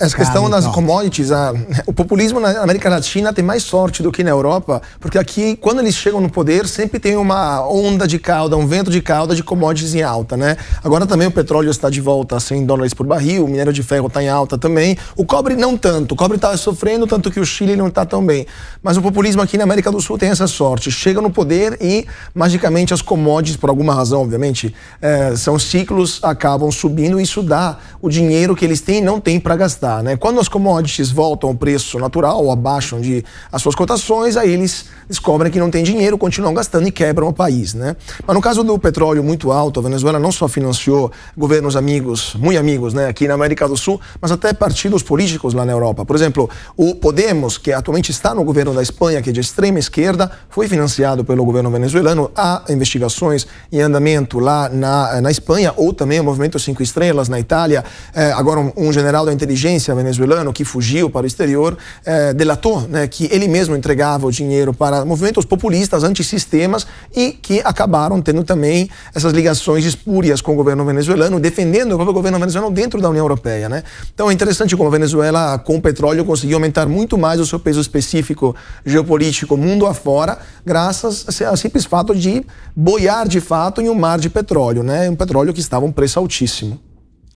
Essa questão das commodities, a, o populismo na América Latina tem mais sorte do que na Europa, porque aqui, quando eles chegam no poder, sempre tem uma onda de cauda, um vento de cauda de commodities em alta, né? Agora também o petróleo está de volta a 100 dólares por barril, o minério de ferro está em alta também, o cobre não tanto, o cobre está sofrendo, tanto que o Chile não está tão bem. Mas o populismo aqui na América do Sul tem essa sorte, chega no poder e, magicamente, as commodities, por alguma razão, obviamente, é, são ciclos, acabam subindo e isso dá o dinheiro que eles têm não tem para gastar está. Né? Quando as commodities voltam ao preço natural ou abaixam de as suas cotações, aí eles descobrem que não tem dinheiro, continuam gastando e quebram o país. Né? Mas no caso do petróleo muito alto, a Venezuela não só financiou governos amigos, muito amigos né, aqui na América do Sul, mas até partidos políticos lá na Europa. Por exemplo, o Podemos, que atualmente está no governo da Espanha, que é de extrema esquerda, foi financiado pelo governo venezuelano. Há investigações em andamento lá na, na Espanha, ou também o Movimento Cinco Estrelas na Itália. É, agora, um, um general da inteligência insolvência venezuelano que fugiu para o exterior, eh, delatou né, que ele mesmo entregava o dinheiro para movimentos populistas, antissistemas e que acabaram tendo também essas ligações espúrias com o governo venezuelano, defendendo o próprio governo venezuelano dentro da União Europeia. Né? Então é interessante como a Venezuela, com o petróleo, conseguiu aumentar muito mais o seu peso específico geopolítico mundo afora, graças ao simples fato de boiar de fato em um mar de petróleo, né? um petróleo que estava um preço altíssimo.